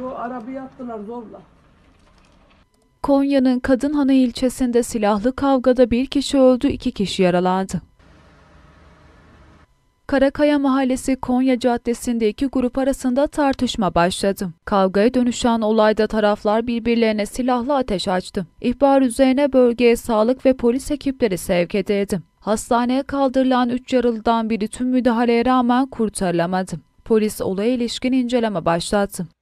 Yo attılar zorla. Konya'nın Kadınhanı ilçesinde silahlı kavgada bir kişi öldü, iki kişi yaralandı. Karakaya Mahallesi Konya Caddesi'nde iki grup arasında tartışma başladı. Kavgaya dönüşen olayda taraflar birbirlerine silahlı ateş açtı. İhbar üzerine bölgeye sağlık ve polis ekipleri sevk edildi. Hastaneye kaldırılan üç yaralıdan biri tüm müdahaleye rağmen kurtarılamadı. Polis olaya ilişkin inceleme başlattı.